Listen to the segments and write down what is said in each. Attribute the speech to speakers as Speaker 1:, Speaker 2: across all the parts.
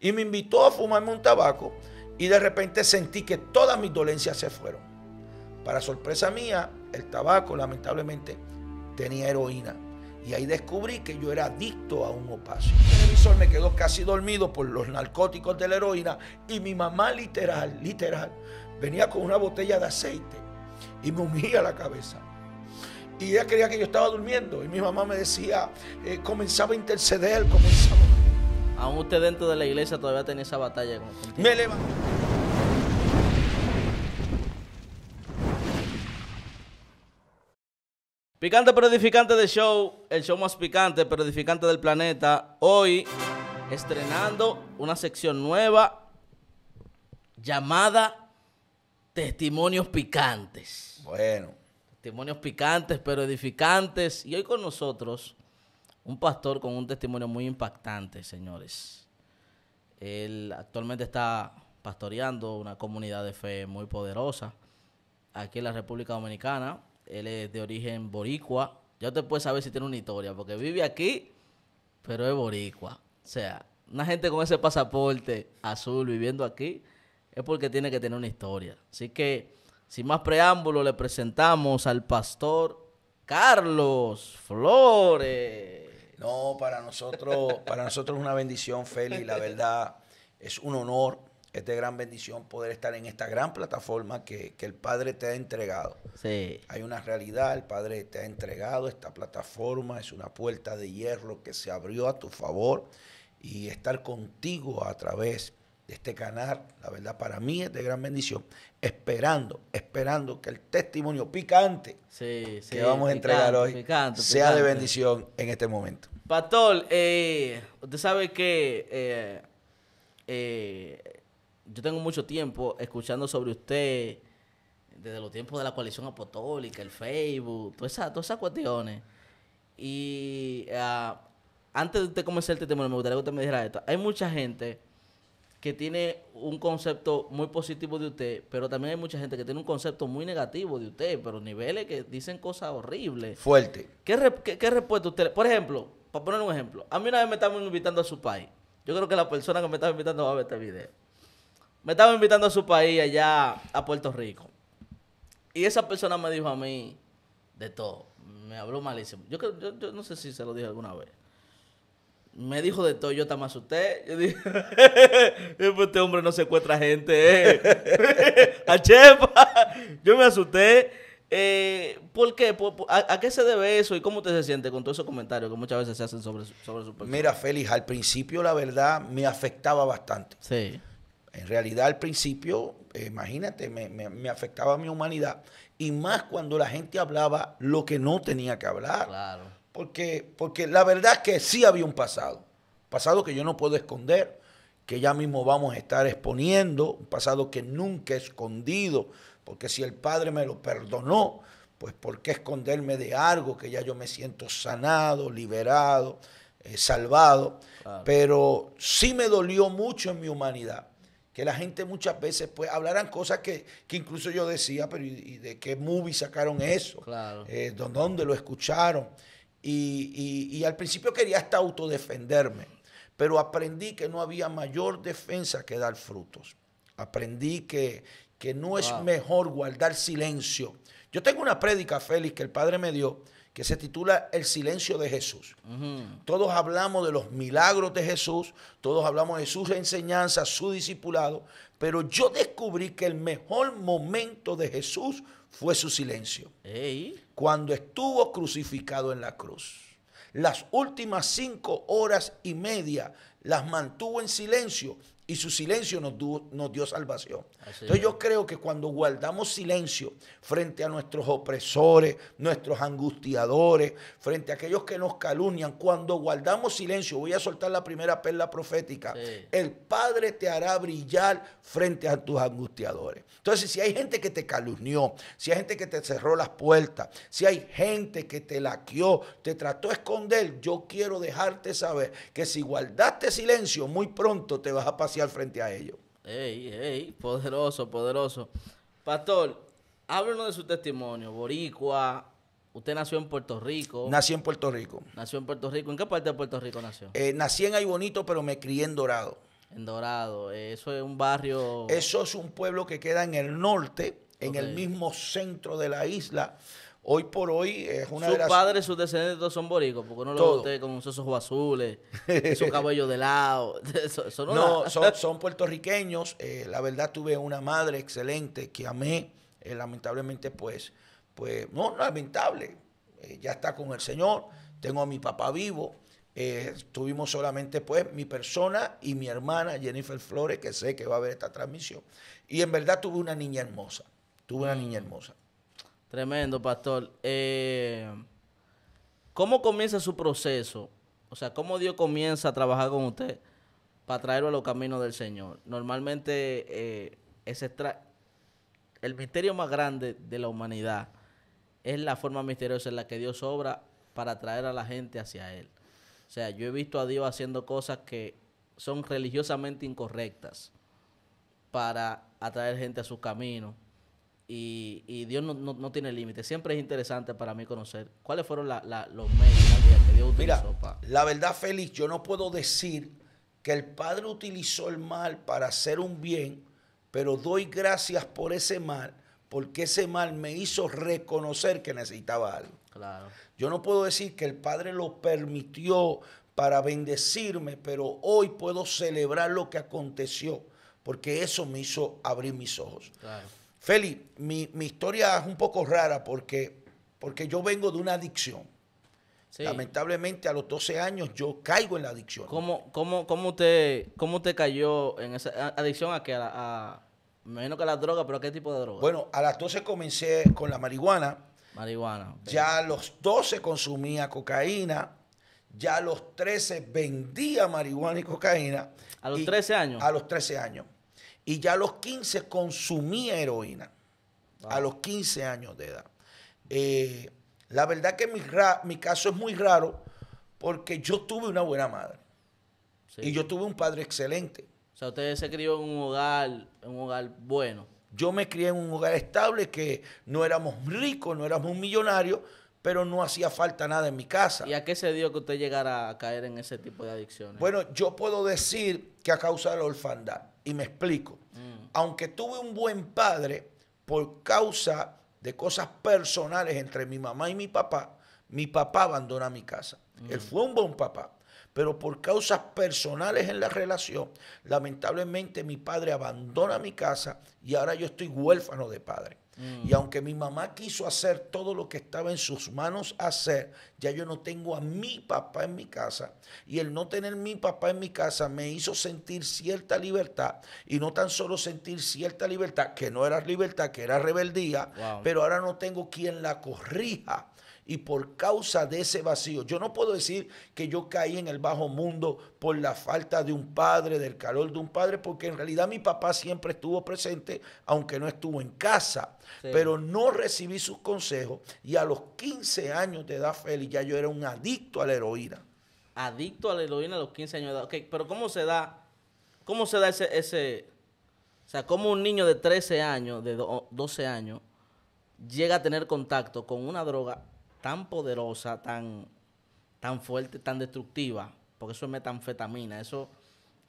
Speaker 1: Y me invitó a fumarme un tabaco y de repente sentí que todas mis dolencias se fueron. Para sorpresa mía, el tabaco lamentablemente tenía heroína. Y ahí descubrí que yo era adicto a un opacio. El televisor me quedó casi dormido por los narcóticos de la heroína y mi mamá literal, literal, venía con una botella de aceite y me ungía la cabeza. Y ella creía que yo estaba durmiendo y mi mamá me decía, eh, comenzaba a interceder, comenzaba
Speaker 2: Aún usted dentro de la iglesia todavía tiene esa batalla. Con Me eleva! Picante pero edificante de show, el show más picante pero edificante del planeta. Hoy estrenando una sección nueva llamada Testimonios Picantes. Bueno. Testimonios picantes pero edificantes. Y hoy con nosotros un pastor con un testimonio muy impactante, señores. Él actualmente está pastoreando una comunidad de fe muy poderosa aquí en la República Dominicana. Él es de origen boricua. Ya te puede saber si tiene una historia, porque vive aquí, pero es boricua. O sea, una gente con ese pasaporte azul viviendo aquí es porque tiene que tener una historia. Así que, sin más preámbulo, le presentamos al pastor Carlos
Speaker 1: Flores. No, para nosotros, para nosotros es una bendición, Feli. La verdad, es un honor, es de gran bendición poder estar en esta gran plataforma que, el Padre te ha entregado. Hay una realidad, el Padre te ha entregado esta plataforma, es una puerta de hierro que se abrió a tu favor y estar contigo a través de este canal, la verdad para mí es de gran bendición, esperando, esperando que el testimonio picante que vamos a entregar hoy sea de bendición en este momento.
Speaker 2: Pastor, eh, usted sabe que eh, eh, yo tengo mucho tiempo escuchando sobre usted desde los tiempos de la coalición apostólica, el Facebook, todas esas, todas esas cuestiones. Y ah, antes de usted comenzar el testimonio, me gustaría que usted me dijera esto. Hay mucha gente que tiene un concepto muy positivo de usted, pero también hay mucha gente que tiene un concepto muy negativo de usted, pero niveles que dicen cosas horribles. Fuerte. ¿Qué, qué, respuesta usted? Por ejemplo, para poner un ejemplo, a mí una vez me estaban invitando a su país. Yo creo que la persona que me estaba invitando va a ver este video. Me estaba invitando a su país allá a Puerto Rico. Y esa persona me dijo a mí de todo. Me habló malísimo. Yo, yo no sé si se lo dije alguna vez me dijo de todo, yo te me asusté. Yo dije, este hombre no secuestra gente. Eh. a chepa. Yo me asusté. Eh, ¿Por qué? a, qué se debe eso y cómo usted se siente con todos esos
Speaker 1: comentarios que muchas veces se hacen sobre, sobre su persona? Mira, Félix, al principio la verdad me afectaba bastante. Sí. En realidad al principio, eh, imagínate, me, me, me, afectaba mi humanidad. Y más cuando la gente hablaba lo que no tenía que hablar. Claro porque, la verdad es que sí había un pasado, pasado que yo no puedo esconder, que ya mismo vamos a estar exponiendo, un pasado que nunca he escondido, porque si el Padre me lo perdonó, pues ¿por qué esconderme de algo que ya yo me siento sanado, liberado, eh, salvado? Pero sí me dolió mucho en mi humanidad, que la gente muchas veces pues hablaran cosas que, incluso yo decía, pero ¿y, de qué movie sacaron eso? Claro. Eh, ¿Dónde lo escucharon? Y, al principio quería hasta autodefenderme, pero aprendí que no había mayor defensa que dar frutos. Aprendí que, que no es mejor guardar silencio. Yo tengo una prédica, Félix, que el Padre me dio, que se titula El silencio de Jesús. Todos hablamos de los milagros de Jesús, todos hablamos de sus enseñanzas, su discipulado, pero yo descubrí que el mejor momento de Jesús fue su silencio. Cuando estuvo crucificado en la cruz. Las últimas cinco horas y media las mantuvo en silencio y su silencio nos, dio salvación. Entonces yo creo que cuando guardamos silencio frente a nuestros opresores, nuestros angustiadores, frente a aquellos que nos calumnian, cuando guardamos silencio, voy a soltar la primera perla profética, el Padre te hará brillar frente a tus angustiadores. Entonces si hay gente que te calumnió, si hay gente que te cerró las puertas, si hay gente que te laqueó, te trató de esconder, yo quiero dejarte saber que si guardaste silencio, muy pronto te vas a pasar al frente a ellos.
Speaker 2: poderoso, poderoso. Pastor, háblenos de su testimonio. Boricua, usted nació en Puerto Rico. Nací en Puerto Rico. Nació en Puerto Rico. ¿En qué parte de Puerto Rico nació?
Speaker 1: Eh, nací en Ay pero me crié en Dorado. En Dorado, eh, eso es un barrio. Eso es un pueblo que queda en el norte, en el mismo centro de la isla hoy por hoy es una sus de padres
Speaker 2: sus descendientes son boricos porque uno lo ve con sus ojos azules su cabello de lado no,
Speaker 1: son, puertorriqueños eh, la verdad tuve una madre excelente que amé eh, lamentablemente pues pues no, lamentable eh, ya está con el señor tengo a mi papá vivo tuvimos solamente pues mi persona y mi hermana Jennifer Flores que sé que va a ver esta transmisión y en verdad tuve una niña hermosa tuve una mm. niña hermosa
Speaker 2: Tremendo, pastor. Eh, ¿Cómo comienza su proceso? O sea, ¿cómo Dios comienza a trabajar con usted para traerlo a los caminos del Señor? Normalmente eh, el misterio más grande de la humanidad es la forma misteriosa en la que Dios obra para atraer a la gente hacia Él. O sea, yo he visto a Dios haciendo cosas que son religiosamente incorrectas para atraer gente a su camino. Y, Dios no, tiene límite. Siempre es interesante para mí conocer cuáles fueron los medios
Speaker 1: que Dios utilizó. Mira, la verdad, Félix, yo no puedo decir que el Padre utilizó el mal para hacer un bien, pero doy gracias por ese mal, porque ese mal me hizo reconocer que necesitaba algo. Claro. Yo no puedo decir que el Padre lo permitió para bendecirme, pero hoy puedo celebrar lo que aconteció, porque eso me hizo abrir mis ojos. Claro. Feli, mi, mi, historia es un poco rara porque, porque yo vengo de una adicción. Lamentablemente a los 12 años yo caigo en la adicción.
Speaker 2: ¿Cómo, cómo, cómo, usted, cayó en esa adicción a que a, que a la droga, pero qué tipo de droga? Bueno,
Speaker 1: a las 12 comencé con la marihuana. Marihuana. Ya a los 12 consumía cocaína. Ya a los 13 vendía marihuana y cocaína. ¿A los 13 años? A los 13 años. Y ya a los 15 consumía heroína. A los 15 años de edad. Eh, la verdad que mi, caso es muy raro porque yo tuve una buena madre. Y yo tuve un padre excelente.
Speaker 2: O sea, usted se crió en un hogar, en un hogar
Speaker 1: bueno. Yo me crié en un hogar estable que no éramos ricos, no éramos millonarios, pero no hacía falta nada en mi casa. ¿Y
Speaker 2: a qué se dio que usted llegara a caer en ese tipo de adicciones?
Speaker 1: Bueno, yo puedo decir que a causa de la orfandad. Y me explico. Aunque tuve un buen padre, por causa de cosas personales entre mi mamá y mi papá, mi papá abandona mi casa. Él fue un buen papá, pero por causas personales en la relación, lamentablemente mi padre abandona mi casa y ahora yo estoy huérfano de padre. Mm. Y aunque mi mamá quiso hacer todo lo que estaba en sus manos hacer, ya yo no tengo a mi papá en mi casa. Y el no tener mi papá en mi casa me hizo sentir cierta libertad. Y no tan solo sentir cierta libertad, que no era libertad, que era rebeldía, pero ahora no tengo quien la corrija y por causa de ese vacío, yo no puedo decir que yo caí en el bajo mundo por la falta de un padre, del calor de un padre, porque en realidad mi papá siempre estuvo presente, aunque no estuvo en casa, pero no recibí sus consejos y a los 15 años de edad, feliz ya yo era un adicto a la heroína.
Speaker 2: Adicto a la heroína a los 15 años de edad. Ok, pero ¿cómo se da, cómo se da ese, ese, o sea, cómo un niño de 13 años, de 12 años, llega a tener contacto con una droga tan poderosa, tan, tan fuerte, tan destructiva, porque eso es metanfetamina, eso,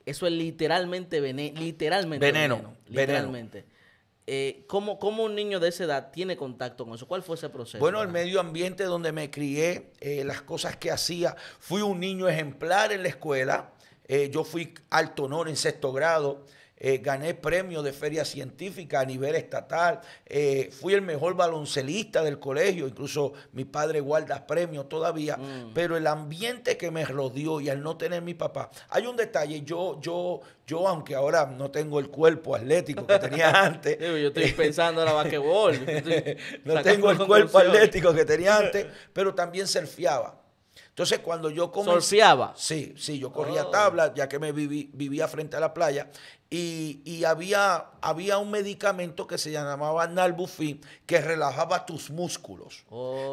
Speaker 2: eso es literalmente, literalmente veneno. veneno literalmente. Eh, ¿cómo, un niño de esa edad tiene contacto con eso? ¿Cuál fue ese proceso? Bueno,
Speaker 1: el medio ambiente donde me crié, eh, las cosas que hacía, fui un niño ejemplar en la escuela, eh, yo fui alto honor en sexto grado, eh, gané premios de feria científica a nivel estatal, eh, fui el mejor baloncelista del colegio, incluso mi padre guarda premios todavía, mm. pero el ambiente que me rodeó y al no tener mi papá, hay un detalle, yo, yo, yo aunque ahora no tengo el cuerpo atlético que tenía antes, yo estoy pensando en la basquetbol, no tengo el cuerpo atlético que tenía antes, pero también surfeaba. Entonces, cuando yo comencé. Sí, sí, yo corría tablas, oh. tabla, ya que me vivía frente a la playa. Y, había, un medicamento que se llamaba Nalbufin que relajaba tus músculos.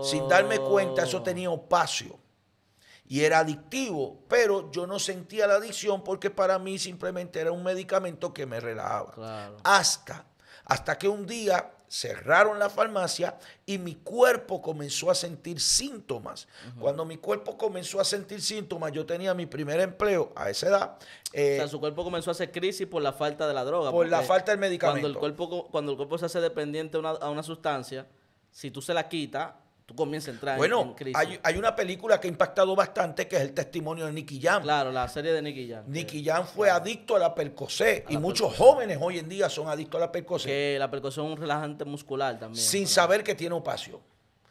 Speaker 2: Sin darme cuenta, eso oh.
Speaker 1: tenía opacio y era adictivo, pero yo no sentía la adicción porque para mí simplemente era un medicamento que me relajaba. Hasta, hasta que un día cerraron la farmacia y mi cuerpo comenzó a sentir síntomas. Cuando mi cuerpo comenzó a sentir síntomas, yo tenía mi primer empleo a esa edad. o sea, eh, su cuerpo comenzó a hacer
Speaker 2: crisis por la falta de la droga. Por la falta del medicamento. Cuando el cuerpo, cuando el cuerpo se hace dependiente a una sustancia, si tú se la quitas, Comienza a entrar bueno, Hay,
Speaker 1: una película que ha impactado bastante que es el testimonio de Nicky Jam. Claro, la serie de Nicky Jam. Nicky Jam fue adicto a la percocé y muchos jóvenes hoy en día son adictos a la percocé. Que la percocé es un relajante muscular también. Sin saber que tiene opacio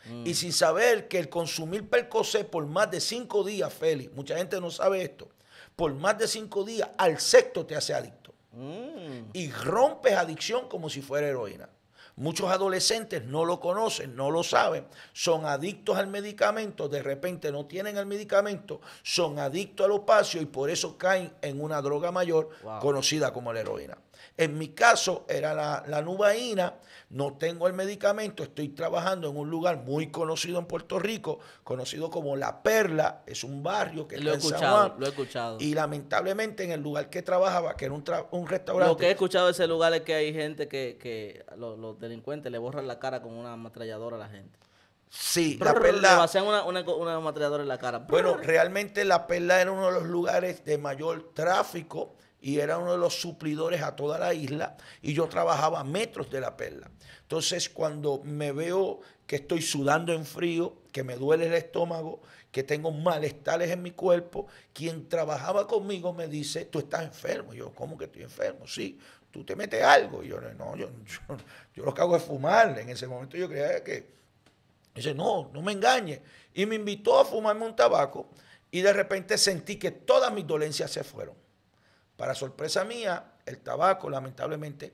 Speaker 1: mm. Y sin saber que el consumir percocé por más de cinco días, Félix, mucha gente no sabe esto, por más de cinco días al sexto te hace adicto. Mm. Y rompes adicción como si fuera heroína. Muchos adolescentes no lo conocen, no lo saben, son adictos al medicamento, de repente no tienen el medicamento, son adictos al opacio y por eso caen en una droga mayor conocida como la heroína. En mi caso era la, la nubaína, no tengo el medicamento, estoy trabajando en un lugar muy conocido en Puerto Rico, conocido como La Perla, es un barrio que lo está en San Juan, Lo he escuchado. Y lamentablemente en el lugar que trabajaba, que era un, restaurante. Lo que he
Speaker 2: escuchado de ese lugar es que hay gente que, los, delincuentes le borran la cara con una ametralladora a la gente. Sí,
Speaker 1: la perla.
Speaker 2: Le una, una, una en la cara.
Speaker 1: Bueno, realmente la perla era uno de los lugares de mayor tráfico y era uno de los suplidores a toda la isla y yo trabajaba a metros de la perla. Entonces cuando me veo que estoy sudando en frío, que me duele el estómago, que tengo malestares en mi cuerpo, quien trabajaba conmigo me dice, tú estás enfermo. Yo, ¿cómo que estoy enfermo? Sí, tú te metes algo. Y yo, no, yo, yo, lo que hago es fumar. En ese momento yo creía que... Dice, no, no me engañes. Y me invitó a fumarme un tabaco y de repente sentí que todas mis dolencias se fueron. Para sorpresa mía, el tabaco lamentablemente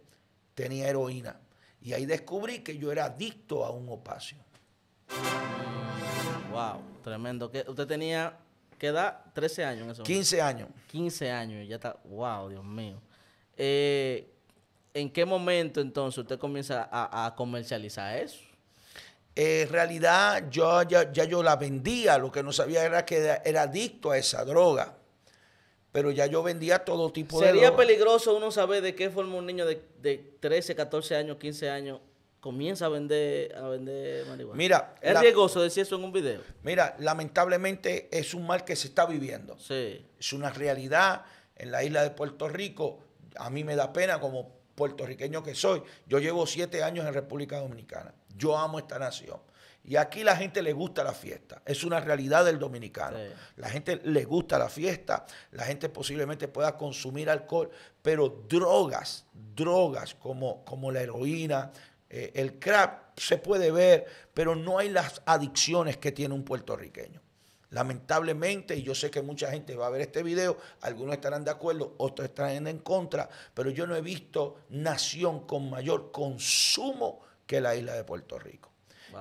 Speaker 1: tenía heroína. Y ahí descubrí que yo era adicto a un opacio.
Speaker 2: Wow, tremendo. usted tenía, ¿qué edad? 13 años en ese 15 años. 15 años, ya está. Wow, Dios mío. Eh, ¿En qué momento entonces usted comienza a, comercializar
Speaker 1: eso? en realidad yo ya, yo la vendía, lo que no sabía era que era adicto a esa droga pero ya yo vendía todo tipo de Sería
Speaker 2: peligroso uno saber de qué forma un niño de, de 13, 14 años, 15 años comienza a vender, a vender marihuana. Mira, es riesgoso
Speaker 1: decir eso en un video. Mira, lamentablemente es un mal que se está viviendo. Sí. Es una realidad en la isla de Puerto Rico. A mí me da pena como puertorriqueño que soy. Yo llevo siete años en República Dominicana. Yo amo esta nación. Y aquí la gente le gusta la fiesta. Es una realidad del dominicano. La gente le gusta la fiesta. La gente posiblemente pueda consumir alcohol, pero drogas, drogas como, como la heroína, eh, el crap se puede ver, pero no hay las adicciones que tiene un puertorriqueño. Lamentablemente, y yo sé que mucha gente va a ver este video, algunos estarán de acuerdo, otros estarán en contra, pero yo no he visto nación con mayor consumo que la isla de Puerto Rico.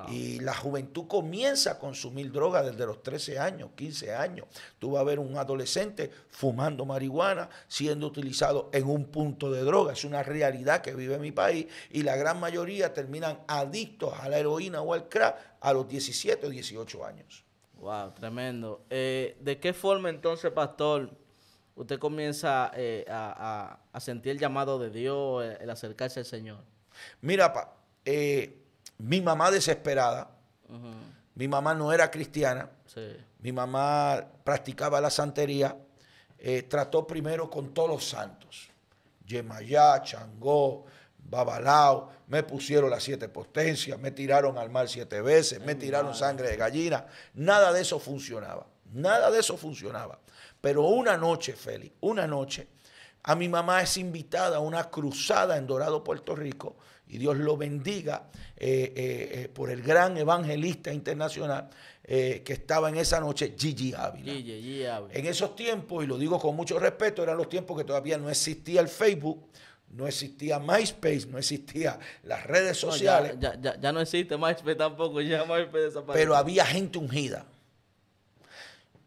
Speaker 1: Y la juventud comienza a consumir droga desde los 13 años, 15 años. Tú vas a ver un adolescente fumando marihuana, siendo utilizado en un punto de droga. Es una realidad que vive mi país y la gran mayoría terminan adictos a la heroína o al crack a los 17 o 18 años.
Speaker 2: Wow, tremendo. Eh, ¿De qué forma entonces, pastor, usted comienza eh, a,
Speaker 1: sentir el llamado de Dios, el, acercarse al Señor? Mira, eh, mi mamá desesperada, mi mamá no era cristiana, mi mamá practicaba la santería, eh, trató primero con todos los santos, Yemayá, Changó, Babalao, me pusieron las siete potencias, me tiraron al mar siete veces, me tiraron sangre de gallina, nada de eso funcionaba, nada de eso funcionaba. Pero una noche, Félix, una noche, a mi mamá es invitada a una cruzada en Dorado, Puerto Rico, y Dios lo bendiga eh, eh, eh, por el gran evangelista internacional que estaba en esa noche, Gigi Ávila. En esos tiempos, y lo digo con mucho respeto, eran los tiempos que todavía no existía el Facebook. No existía MySpace, no existía las redes sociales.
Speaker 2: ya, no existe MySpace tampoco, ya MySpace Pero había
Speaker 1: gente ungida.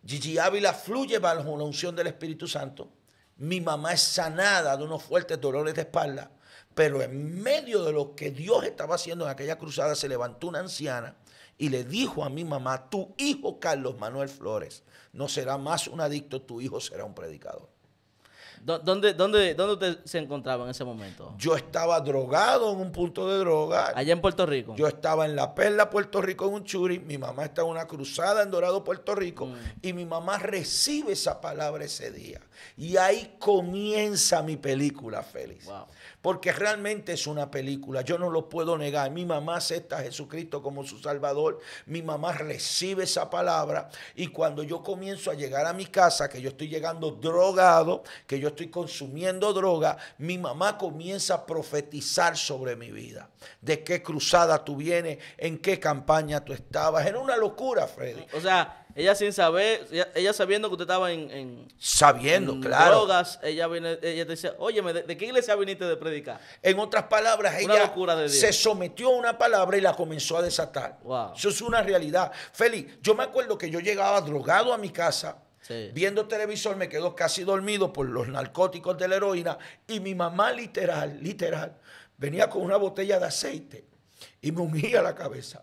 Speaker 1: Gigi Ávila fluye bajo la unción del Espíritu Santo. Mi mamá es sanada de unos fuertes dolores de espalda. Pero en medio de lo que Dios estaba haciendo en aquella cruzada, se levantó una anciana y le dijo a mi mamá, tu hijo Carlos Manuel Flores no será más un adicto, tu hijo será un predicador.
Speaker 2: ¿Dónde, usted se encontraba en ese momento?
Speaker 1: Yo estaba drogado en un punto de droga. Allá en Puerto Rico. Yo estaba en La Perla, Puerto Rico, en un churi. Mi mamá está en una cruzada en Dorado, Puerto Rico. Mm. Y mi mamá recibe esa palabra ese día. Y ahí comienza mi película, Félix. Wow porque realmente es una película, yo no lo puedo negar. Mi mamá acepta a Jesucristo como su Salvador, mi mamá recibe esa palabra y cuando yo comienzo a llegar a mi casa, que yo estoy llegando drogado, que yo estoy consumiendo droga, mi mamá comienza a profetizar sobre mi vida, de qué cruzada tú vienes, en qué campaña tú estabas, era una locura, Freddy.
Speaker 2: O sea, ella sin saber, ella, sabiendo que usted estaba en,
Speaker 1: sabiendo, drogas,
Speaker 2: ella te dice, oye,
Speaker 1: ¿de, qué iglesia viniste de predicar? En otras palabras, ella se sometió a una palabra y la comenzó a desatar. Eso es una realidad. Feli, yo me acuerdo que yo llegaba drogado a mi casa. Viendo televisor me quedo casi dormido por los narcóticos de la heroína y mi mamá literal, literal, venía con una botella de aceite y me ungía la cabeza.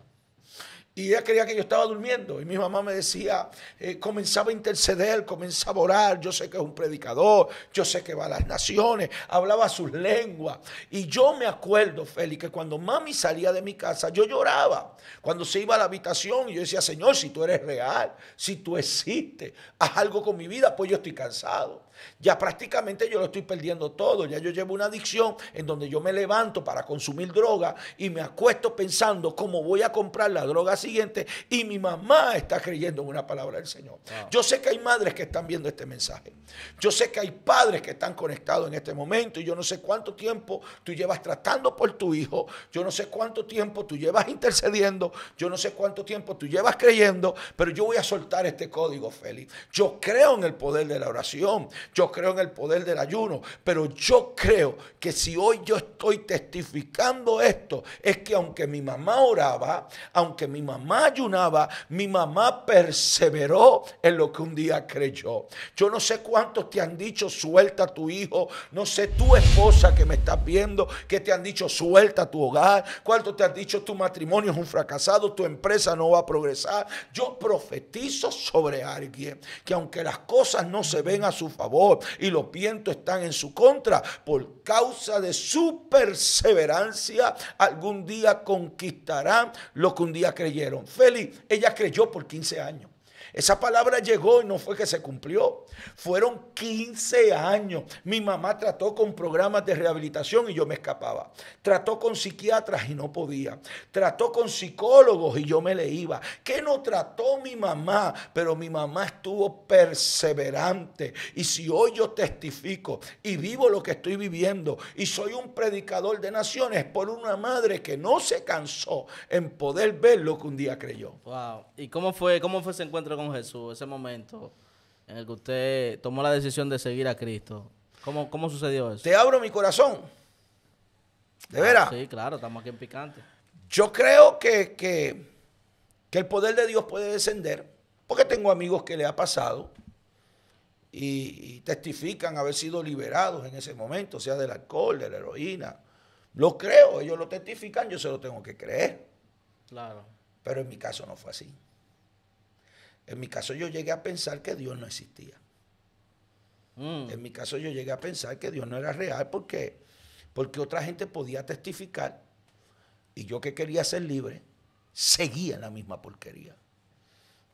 Speaker 1: Y ella creía que yo estaba durmiendo. Y mi mamá me decía, eh, comenzaba a interceder, comenzaba a orar. Yo sé que es un predicador, yo sé que va a las naciones, hablaba sus lenguas. Y yo me acuerdo, Félix, que cuando mami salía de mi casa, yo lloraba. Cuando se iba a la habitación, yo decía, Señor, si tú eres real, si tú existes, haz algo con mi vida, pues yo estoy cansado. Ya prácticamente yo lo estoy perdiendo todo. Ya yo llevo una adicción en donde yo me levanto para consumir droga y me acuesto pensando cómo voy a comprar la droga siguiente y mi mamá está creyendo en una palabra del Señor. Yo sé que hay madres que están viendo este mensaje. Yo sé que hay padres que están conectados en este momento y yo no sé cuánto tiempo tú llevas tratando por tu hijo. Yo no sé cuánto tiempo tú llevas intercediendo. Yo no sé cuánto tiempo tú llevas creyendo, pero yo voy a soltar este código, Félix. Yo creo en el poder de la oración yo creo en el poder del ayuno, pero yo creo que si hoy yo estoy testificando esto, es que aunque mi mamá oraba, aunque mi mamá ayunaba, mi mamá perseveró en lo que un día creyó. Yo no sé cuántos te han dicho suelta a tu hijo, no sé tu esposa que me estás viendo, que te han dicho suelta tu hogar, cuántos te han dicho tu matrimonio es un fracasado, tu empresa no va a progresar. Yo profetizo sobre alguien que aunque las cosas no se ven a su favor, y los vientos están en su contra. Por causa de su perseverancia, algún día conquistarán lo que un día creyeron. Feliz, ella creyó por 15 años. Esa palabra llegó y no fue que se cumplió. Fueron 15 años. Mi mamá trató con programas de rehabilitación y yo me escapaba. Trató con psiquiatras y no podía. Trató con psicólogos y yo me le iba. ¿Qué no trató mi mamá? Pero mi mamá estuvo perseverante. Y si hoy yo testifico y vivo lo que estoy viviendo y soy un predicador de naciones por una madre que no se cansó en poder ver lo que un día creyó. Wow. ¿Y
Speaker 2: cómo fue, cómo fue ese encuentro con Jesús, ese momento en el que usted tomó la decisión de seguir a Cristo, ¿cómo, sucedió eso? Te
Speaker 1: abro mi corazón. ¿De veras? Ah, sí, claro, estamos aquí en picante. Yo creo que, que, el poder de Dios puede descender, porque tengo amigos que le ha pasado y, testifican haber sido liberados en ese momento, sea del alcohol, de la heroína. Lo creo, ellos lo testifican, yo se lo tengo que creer. Claro. Pero en mi caso no fue así. En mi caso yo llegué a pensar que Dios no existía. Mm. En mi caso yo llegué a pensar que Dios no era real porque, porque otra gente podía testificar y yo que quería ser libre, seguía en la misma porquería.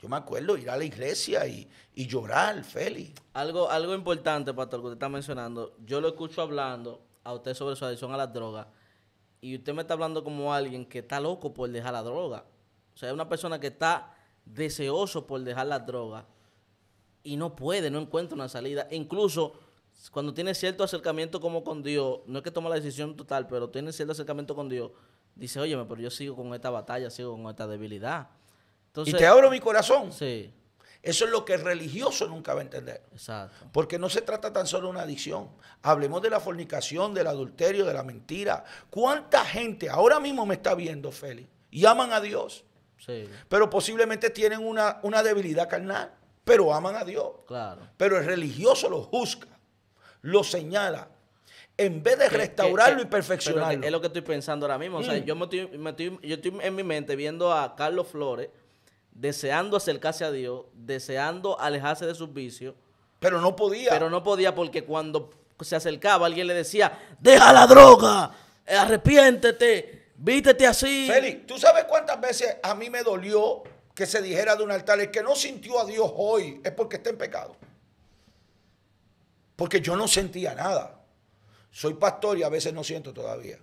Speaker 1: Yo me acuerdo ir a la iglesia y, llorar, Feli.
Speaker 2: Algo, algo importante, Pastor, que usted está mencionando. Yo lo escucho hablando a usted sobre su adicción a las drogas y usted me está hablando como alguien que está loco por dejar la droga. O sea, es una persona que está deseoso por dejar la droga y no puede, no encuentra una salida. incluso cuando tiene cierto acercamiento como con Dios, no es que toma la decisión total, pero tiene cierto acercamiento con Dios, dice, óyeme, pero yo sigo con esta
Speaker 1: batalla, sigo con esta debilidad. y te abro mi corazón. Eso es lo que el religioso nunca va a entender. Exacto. Porque no se trata tan solo de una adicción. Hablemos de la fornicación, del adulterio, de la mentira. ¿Cuánta gente ahora mismo me está viendo, Félix? Y aman a Dios pero posiblemente tienen una, debilidad carnal, pero aman a Dios. Claro. Pero el religioso lo juzga, lo señala, en vez de restaurarlo y perfeccionarlo. es lo que estoy pensando ahora mismo. O sea, mm. yo,
Speaker 2: me yo estoy en mi mente viendo a Carlos Flores deseando acercarse a Dios, deseando alejarse de sus vicios. Pero no podía. Pero no podía porque cuando se acercaba alguien le
Speaker 1: decía, deja la droga, arrepiéntete, Vístete así. Félix, ¿tú sabes cuántas veces a mí me dolió que se dijera de un altar, el que no sintió a Dios hoy es porque está en pecado? Porque yo no sentía nada. Soy pastor y a veces no siento todavía.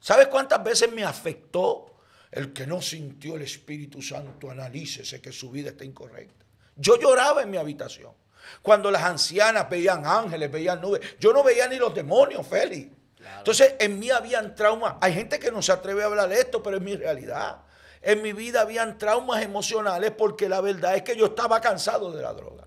Speaker 1: ¿Sabes cuántas veces me afectó el que no sintió el Espíritu Santo? Analícese que su vida está incorrecta. Yo lloraba en mi habitación. Cuando las ancianas veían ángeles, veían nubes. Yo no veía ni los demonios, Félix. Entonces, en mí habían traumas. Hay gente que no se atreve a hablar de esto, pero es mi realidad. En mi vida habían traumas emocionales porque la verdad es que yo estaba cansado de la droga.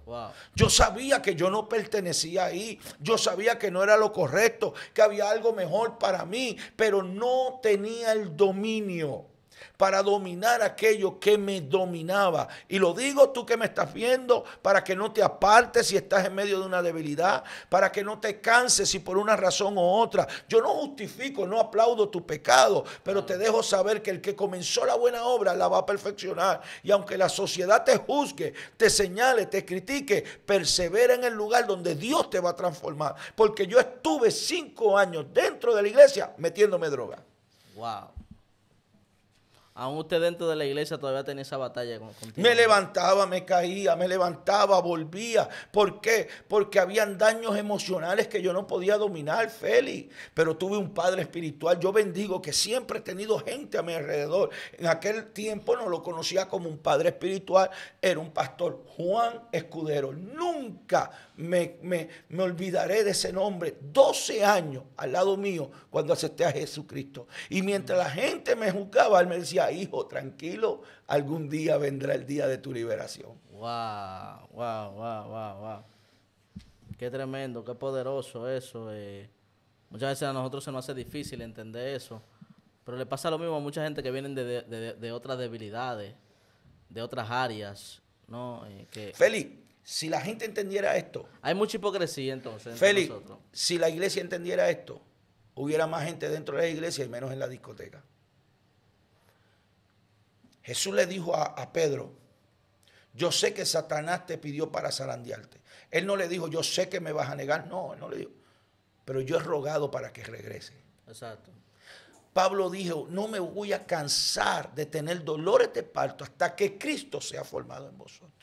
Speaker 1: Yo sabía que yo no pertenecía ahí, yo sabía que no era lo correcto, que había algo mejor para mí, pero no tenía el dominio para dominar aquello que me dominaba. Y lo digo tú que me estás viendo, para que no te apartes si estás en medio de una debilidad, para que no te canses si por una razón u otra. Yo no justifico, no aplaudo tu pecado, pero te dejo saber que el que comenzó la buena obra la va a perfeccionar. Y aunque la sociedad te juzgue, te señale, te critique, persevera en el lugar donde Dios te va a transformar. Porque yo estuve cinco años dentro de la iglesia metiéndome droga.
Speaker 2: Wow. Aún usted dentro de la iglesia todavía tenía esa batalla
Speaker 1: Me levantaba, me caía, me levantaba, volvía. ¿Por qué? Porque habían daños emocionales que yo no podía dominar, Félix. Pero tuve un padre espiritual. Yo bendigo que siempre he tenido gente a mi alrededor. En aquel tiempo no lo conocía como un padre espiritual, era un pastor Juan Escudero. Nunca me, me, olvidaré de ese nombre. 12 años al lado mío cuando acepté a Jesucristo. Y mientras la gente me juzgaba, él me decía, hijo, tranquilo, algún día vendrá el día de tu liberación.
Speaker 2: Wow, wow, wow, wow, wow. Qué tremendo, qué poderoso eso. Eh. Muchas veces a nosotros se nos hace difícil entender eso. Pero le pasa lo mismo a mucha gente que vienen de, otras debilidades, de otras áreas. ¿no? Eh,
Speaker 1: si la gente entendiera esto. Hay mucha hipocresía entonces. Félix, si la iglesia entendiera esto, hubiera más gente dentro de la iglesia y menos en la discoteca. Jesús le dijo a, Pedro, yo sé que Satanás te pidió para zarandearte. Él no le dijo, yo sé que me vas a negar. No, él no le dijo. Pero yo he rogado para que regrese. Exacto. Pablo dijo, no me voy a cansar de tener dolores de parto hasta que Cristo sea formado en vosotros.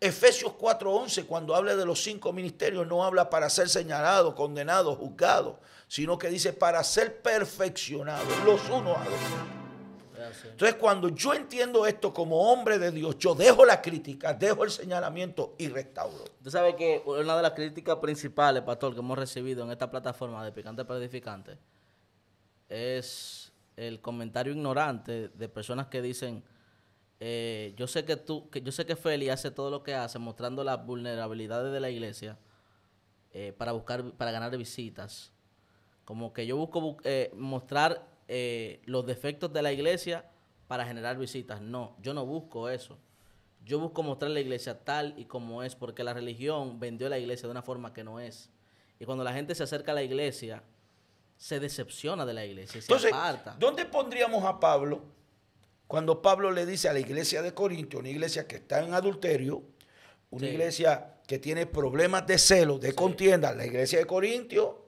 Speaker 1: Efesios 4:11, cuando habla de los cinco ministerios, no habla para ser señalado, condenado, juzgado, sino que dice para ser perfeccionado, los unos a los otros. Entonces, cuando yo entiendo esto como hombre de Dios, yo dejo la crítica, dejo el señalamiento y restauro.
Speaker 2: Usted sabe que una de las críticas principales, pastor, que hemos recibido en esta plataforma de Picante para es el comentario ignorante de personas que dicen, eh, yo sé que tú, que yo sé que Feli hace todo lo que hace, mostrando las vulnerabilidades de la iglesia eh, para buscar, para ganar visitas. Como que yo busco eh, mostrar los defectos de la iglesia para generar visitas. No, yo no busco eso. Yo busco mostrar la iglesia tal y como es, porque la religión vendió la iglesia de una forma que no es. Y cuando la gente se acerca a la iglesia, se decepciona de la iglesia, Entonces, ¿Dónde
Speaker 1: pondríamos a Pablo? Cuando Pablo le dice a la iglesia de Corintio, una iglesia que está en adulterio, una iglesia que tiene problemas de celo, de contienda, la iglesia de Corintio.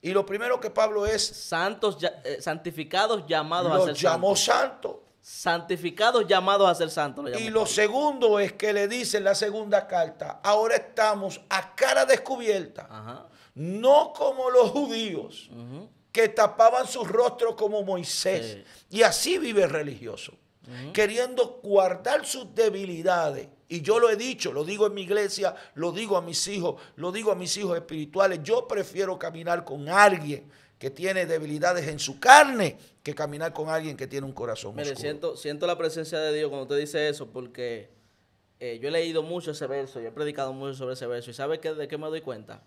Speaker 1: Y lo primero que Pablo es...
Speaker 2: Santos, eh, santificados,
Speaker 1: llamados a ser santos. llamó
Speaker 2: santo. Santificados, llamados a ser santos. y lo
Speaker 1: segundo es que le dice en la segunda carta, ahora estamos a cara descubierta, no como los judíos, Ajá que tapaban sus rostros como Moisés. Y así vive el religioso, queriendo guardar sus debilidades. Y yo lo he dicho, lo digo en mi iglesia, lo digo a mis hijos, lo digo a mis hijos espirituales. Yo prefiero caminar con alguien que tiene debilidades en su carne que caminar con alguien que tiene un corazón. Mire, siento,
Speaker 2: siento la presencia de Dios cuando usted dice eso, porque eh, yo he leído mucho ese verso, yo he predicado mucho sobre ese verso. ¿Y sabe que, de qué me doy cuenta?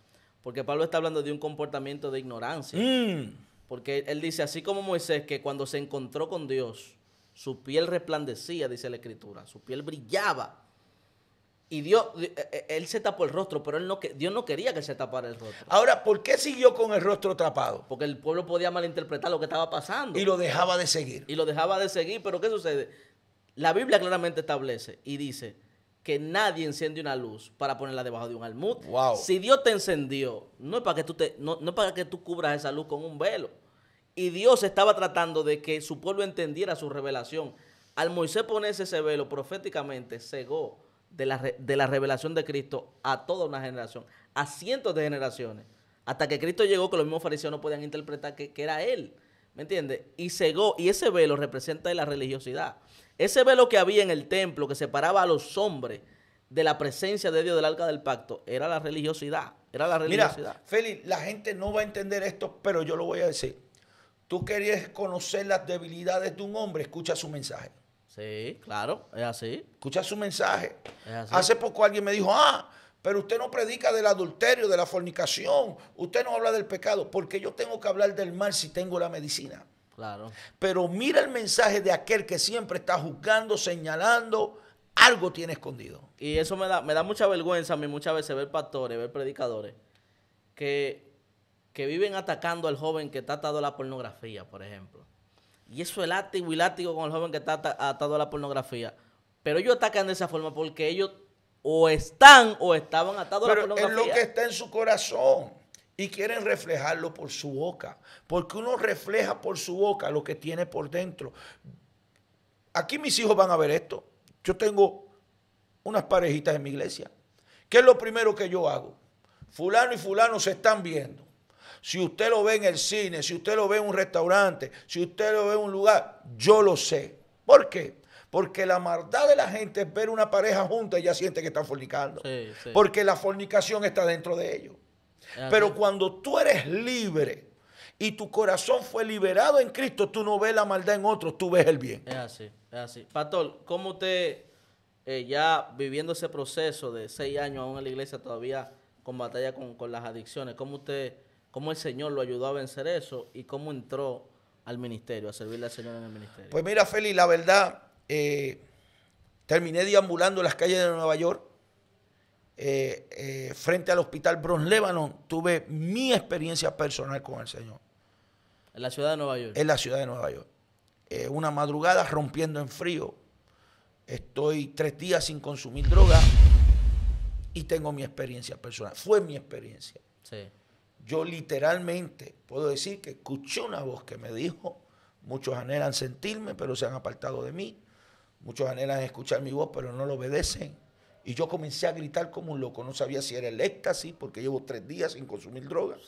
Speaker 2: Porque Pablo está hablando de un comportamiento de ignorancia. Mm. Porque él dice, así como Moisés, que cuando se encontró con Dios, su piel resplandecía, dice la Escritura, su piel brillaba. Y Dios, eh, eh, él se tapó el rostro, pero no, Dios no quería que se tapara el rostro. Ahora, ¿por qué siguió con el rostro tapado? Porque el pueblo podía malinterpretar lo que estaba pasando. Y lo dejaba de seguir. Y lo dejaba de seguir, pero ¿qué sucede? La Biblia claramente establece y dice, que nadie enciende una luz para ponerla debajo de un almud. Si Dios te encendió, no es para que tú cubras esa luz con un velo. Y Dios estaba tratando de que su pueblo entendiera su revelación. Al Moisés ponerse ese velo proféticamente, cegó de la, revelación de Cristo a toda una generación, a cientos de generaciones, hasta que Cristo llegó que los mismos fariseos no podían interpretar que, que era Él. ¿Me entiendes? Y cegó, y ese velo representa la religiosidad. Ese velo que había en el templo que separaba a los hombres de la presencia de Dios del arca del pacto era la religiosidad. Era la religiosidad. Mira,
Speaker 1: Félix, la gente no va a entender esto, pero yo lo voy a decir. Tú querías conocer las debilidades de un hombre, escucha su mensaje. Sí, claro, es así. Escucha su mensaje. Hace poco alguien me dijo, ah, pero usted no predica del adulterio, de la fornicación, usted no habla del pecado, porque yo tengo que hablar del mal si tengo la medicina. Claro. Pero mira el mensaje de aquel que siempre está juzgando, señalando, algo tiene escondido.
Speaker 2: Y eso me da, me da mucha vergüenza a mí muchas veces ver pastores, ver predicadores que, viven atacando al joven que está atado a la pornografía, por ejemplo. Y eso es látigo y látigo con el joven que está atado a la pornografía. Pero ellos atacan de esa forma porque ellos o están o estaban atados a la pornografía. Es lo que
Speaker 1: está en su corazón y quieren reflejarlo por su boca, porque uno refleja por su boca lo que tiene por dentro. Aquí mis hijos van a ver esto. Yo tengo unas parejitas en mi iglesia. ¿Qué es lo primero que yo hago? Fulano y fulano se están viendo. Si usted lo ve en el cine, si usted lo ve en un restaurante, si usted lo ve en un lugar, yo lo sé. ¿Por qué? Porque la maldad de la gente es ver una pareja junta y ya siente que están fornicando. Porque la fornicación está dentro de ellos. Pero cuando tú eres libre y tu corazón fue liberado en Cristo, tú no ves la maldad en otros, tú ves el bien. Es así,
Speaker 2: es así. Pastor, ¿cómo usted eh, ya viviendo ese proceso de seis años aún en la iglesia todavía con batalla con, las adicciones, cómo usted, cómo el Señor lo ayudó a vencer eso y cómo entró al ministerio, a servirle
Speaker 1: al Señor en el ministerio? Pues mira, Feli, la verdad, eh, terminé deambulando las calles de Nueva York eh, eh, frente al Hospital Bronx Lebanon, tuve mi experiencia personal con el Señor.
Speaker 2: En la ciudad de Nueva York.
Speaker 1: En la ciudad de Nueva York. Eh, una madrugada rompiendo en frío. Estoy tres días sin consumir droga y tengo mi experiencia personal. Fue mi experiencia. Yo literalmente puedo decir que escuché una voz que me dijo, muchos anhelan sentirme, pero se han apartado de mí. Muchos anhelan escuchar mi voz, pero no lo obedecen. Y yo comencé a gritar como un loco. No sabía si era el éxtasis, porque llevo tres días sin consumir drogas.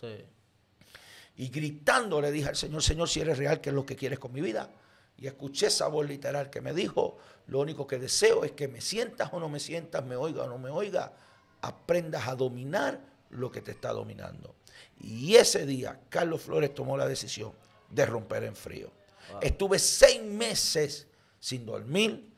Speaker 1: Y gritando le dije al Señor, Señor, si eres real, ¿qué es lo que quieres con mi vida? Y escuché esa voz literal que me dijo, lo único que deseo es que me sientas o no me sientas, me oiga o no me oiga, aprendas a dominar lo que te está dominando. Y ese día Carlos Flores tomó la decisión de romper en frío. Estuve seis meses sin dormir,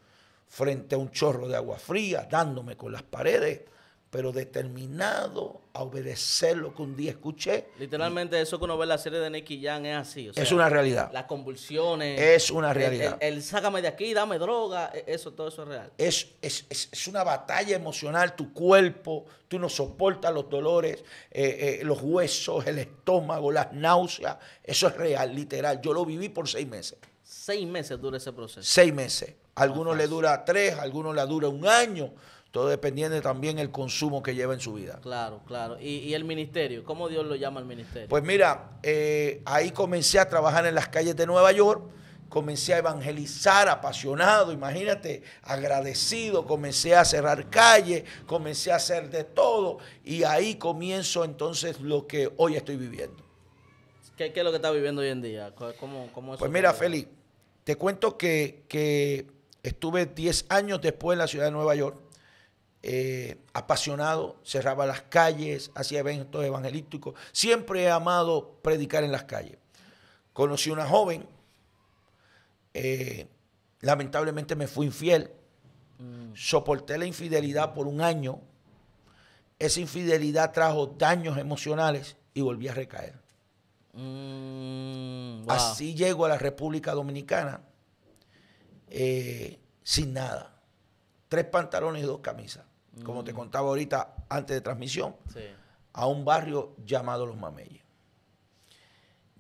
Speaker 1: frente a un chorro de agua fría, dándome con las paredes, pero determinado a obedecer lo que un día escuché.
Speaker 2: Literalmente eso que uno ve en la serie de Nicky Jan es así. es una realidad. Las convulsiones. Es una realidad. El, sácame de aquí, dame droga, e, eso, todo eso es real.
Speaker 1: Es, es, una batalla emocional, tu cuerpo, tú no soportas los dolores, eh, eh, los huesos, el estómago, las náuseas, eso es real, literal. Yo lo viví por seis meses.
Speaker 2: Seis meses dura ese proceso. Seis
Speaker 1: meses algunos le dura tres, algunos le dura un año. Todo dependiendo también el consumo que lleva en su vida.
Speaker 2: Claro, claro. ¿Y, el ministerio? ¿Cómo Dios lo llama al ministerio? Pues
Speaker 1: mira, eh, ahí comencé a trabajar en las calles de Nueva York comencé a evangelizar apasionado, imagínate, agradecido, comencé a cerrar calles, comencé a hacer de todo y ahí comienzo entonces lo que hoy estoy viviendo.
Speaker 2: ¿Qué, es lo que está viviendo hoy en día? ¿Cómo, pues mira,
Speaker 1: Feli, te cuento que, que Estuve 10 años después en la ciudad de Nueva York, eh, apasionado, cerraba las calles, hacía eventos evangelísticos. Siempre he amado predicar en las calles. Conocí una joven, eh, lamentablemente me fui infiel, mm. soporté la infidelidad por un año. Esa infidelidad trajo daños emocionales y volví a recaer. Mm, Así llego a la República Dominicana eh, sin nada. Tres pantalones y dos camisas. Como te mm. contaba ahorita antes de transmisión, a un barrio llamado Los Mameyes.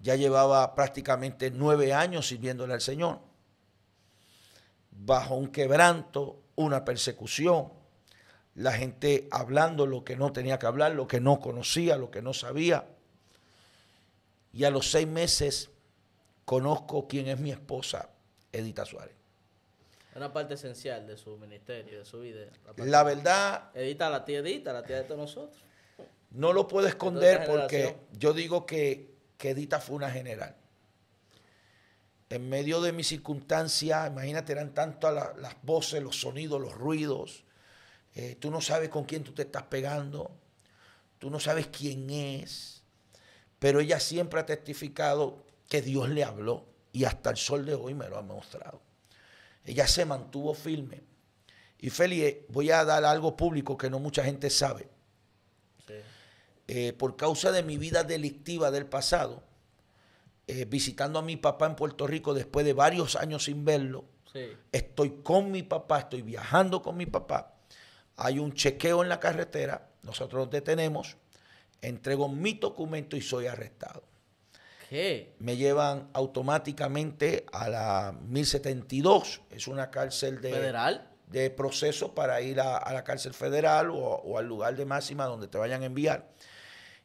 Speaker 1: Ya llevaba prácticamente nueve años sirviéndole al Señor. Bajo un quebranto, una persecución, la gente hablando lo que no tenía que hablar, lo que no conocía, lo que no sabía. Y a los seis meses conozco quién es mi esposa, Edita Suárez
Speaker 2: una parte esencial de su ministerio, de su vida.
Speaker 1: La, verdad.
Speaker 2: Edita la tía, edita la tía de todos nosotros.
Speaker 1: No lo puedo esconder porque yo digo que, que Edita fue una general. En medio de mis circunstancias, imagínate, eran tanto las voces, los sonidos, los ruidos. Eh, tú no sabes con quién tú te estás pegando. Tú no sabes quién es. Pero ella siempre ha testificado que Dios le habló y hasta el sol de hoy me lo ha mostrado. Ella se mantuvo firme. Y Feli, eh, voy a dar algo público que no mucha gente sabe. Eh, por causa de mi vida delictiva del pasado, eh, visitando a mi papá en Puerto Rico después de varios años sin verlo, estoy con mi papá, estoy viajando con mi papá. Hay un chequeo en la carretera, nosotros lo detenemos, entrego mi documento y soy arrestado.
Speaker 2: Me
Speaker 1: llevan automáticamente a la 1072, es una cárcel de... ¿Federal? De proceso para ir a, la cárcel federal o, al lugar de máxima donde te vayan a enviar.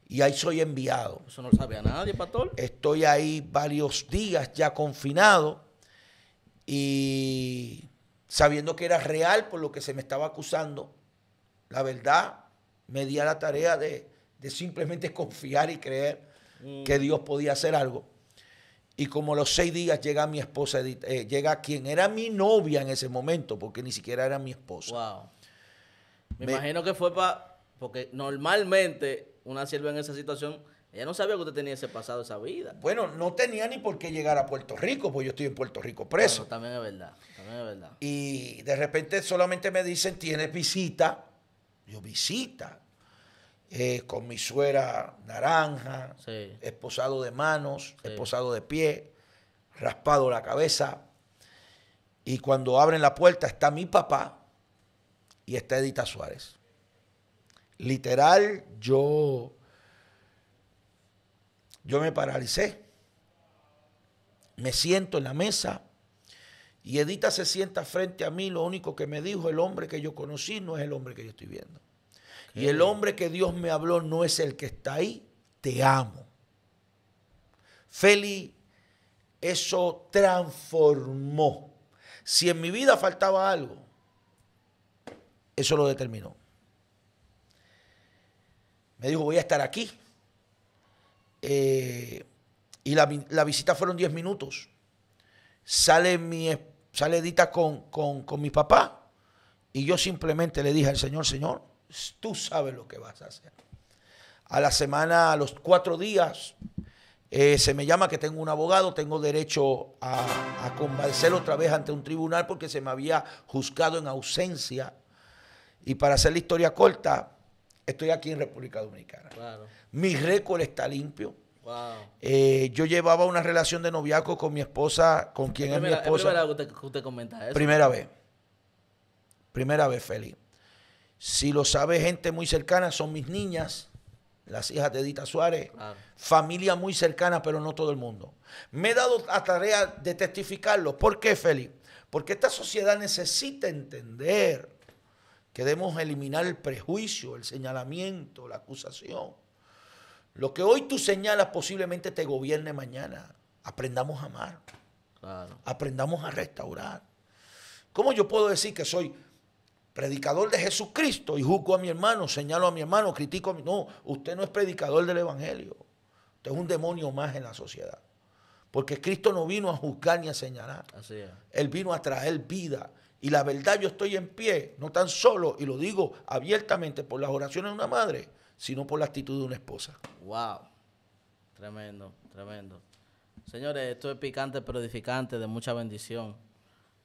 Speaker 1: Y ahí soy enviado. Eso no lo sabe a nadie, pastor. Estoy ahí varios días ya confinado y sabiendo que era real por lo que se me estaba acusando, la verdad, me di a la tarea de, de simplemente confiar y creer que Dios podía hacer algo. Y como los seis días llega mi esposa, eh, llega quien era mi novia en ese momento, porque ni siquiera era mi esposa. Wow.
Speaker 2: Me, imagino que fue para, porque normalmente una sierva en esa situación, ella no sabía que usted tenía ese pasado, esa vida.
Speaker 1: Bueno, no tenía ni por qué llegar a Puerto Rico, porque yo estoy en Puerto Rico preso. también es verdad, también es verdad. Y de repente solamente me dicen, tienes visita. Yo, visita. Eh, con mi suera naranja, esposado de manos, esposado de pie, raspado la cabeza. Y cuando abren la puerta está mi papá y está Edita Suárez. Literal, yo, yo me paralicé. Me siento en la mesa y Edita se sienta frente a mí. Lo único que me dijo, el hombre que yo conocí no es el hombre que yo estoy viendo. Y el hombre que Dios me habló no es el que está ahí. Te amo. Feli, eso transformó. Si en mi vida faltaba algo, eso lo determinó. Me dijo, voy a estar aquí. Eh, y la, visita fueron 10 minutos. Sale, mi, sale Edita con, con mi papá. Y yo simplemente le dije al Señor, Señor, tú sabes lo que vas a hacer. A la semana, a los cuatro días, eh, se me llama que tengo un abogado, tengo derecho a, a otra vez ante un tribunal porque se me había juzgado en ausencia. Y para hacer la historia corta, estoy aquí en República Dominicana. Mi récord está limpio. Eh, yo llevaba una relación de noviazgo con mi esposa, con quien es, mi esposa.
Speaker 2: primera vez Primera vez.
Speaker 1: Primera vez, si lo sabe gente muy cercana, son mis niñas, las hijas de Edita Suárez, familia muy cercana, pero no todo el mundo. Me he dado la tarea de testificarlo. ¿Por qué, Félix? Porque esta sociedad necesita entender que debemos eliminar el prejuicio, el señalamiento, la acusación. Lo que hoy tú señalas posiblemente te gobierne mañana. Aprendamos a amar. Aprendamos a restaurar. ¿Cómo yo puedo decir que soy predicador de Jesucristo y juzgo a mi hermano, señalo a mi hermano, critico a mi... No, usted no es predicador del Evangelio. Usted es un demonio más en la sociedad. Porque Cristo no vino a juzgar ni a señalar. Así Él vino a traer vida. Y la verdad yo estoy en pie, no tan solo, y lo digo abiertamente por las oraciones de una madre, sino por la actitud de una esposa.
Speaker 2: ¡Wow! Tremendo, tremendo. Señores, esto es picante pero edificante, de mucha bendición.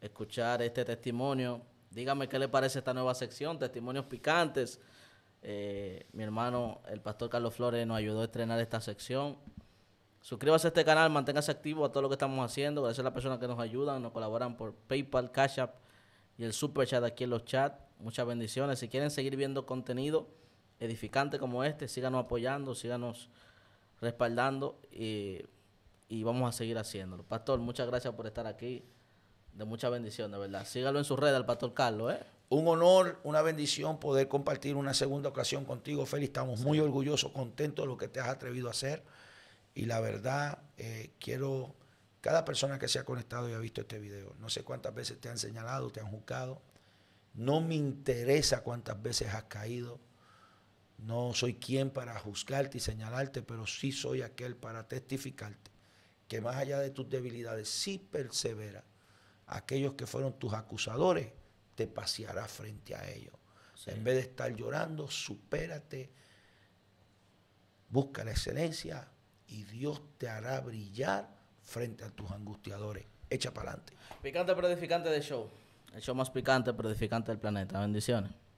Speaker 2: Escuchar este testimonio Dígame qué le parece esta nueva sección, testimonios picantes. Eh, mi hermano, el pastor Carlos Flores, nos ayudó a estrenar esta sección. Suscríbase a este canal, manténgase activo a todo lo que estamos haciendo. Gracias a las personas que nos ayudan, nos colaboran por PayPal, Cash App y el Super Chat aquí en los chats. Muchas bendiciones. Si quieren seguir viendo contenido edificante como este, síganos apoyando, síganos respaldando y, eh, y vamos a seguir haciéndolo. Pastor, muchas gracias por estar
Speaker 1: aquí. De mucha bendición, de verdad. Sígalo en su red al Pastor Carlos, ¿eh? Un honor, una bendición poder compartir una segunda ocasión contigo, Félix. Estamos muy orgullosos, contentos de lo que te has atrevido a hacer. Y la verdad, eh, quiero, cada persona que se ha conectado y ha visto este video, no sé cuántas veces te han señalado, te han juzgado. No me interesa cuántas veces has caído. No soy quien para juzgarte y señalarte, pero sí soy aquel para testificarte que más allá de tus debilidades, si sí persevera aquellos que fueron tus acusadores, te pasearás frente a ellos. En vez de estar llorando, supérate, busca la excelencia y Dios te hará brillar frente a tus angustiadores. Echa para adelante.
Speaker 2: Picante pero edificante de show. El show más picante pero edificante del planeta. Bendiciones.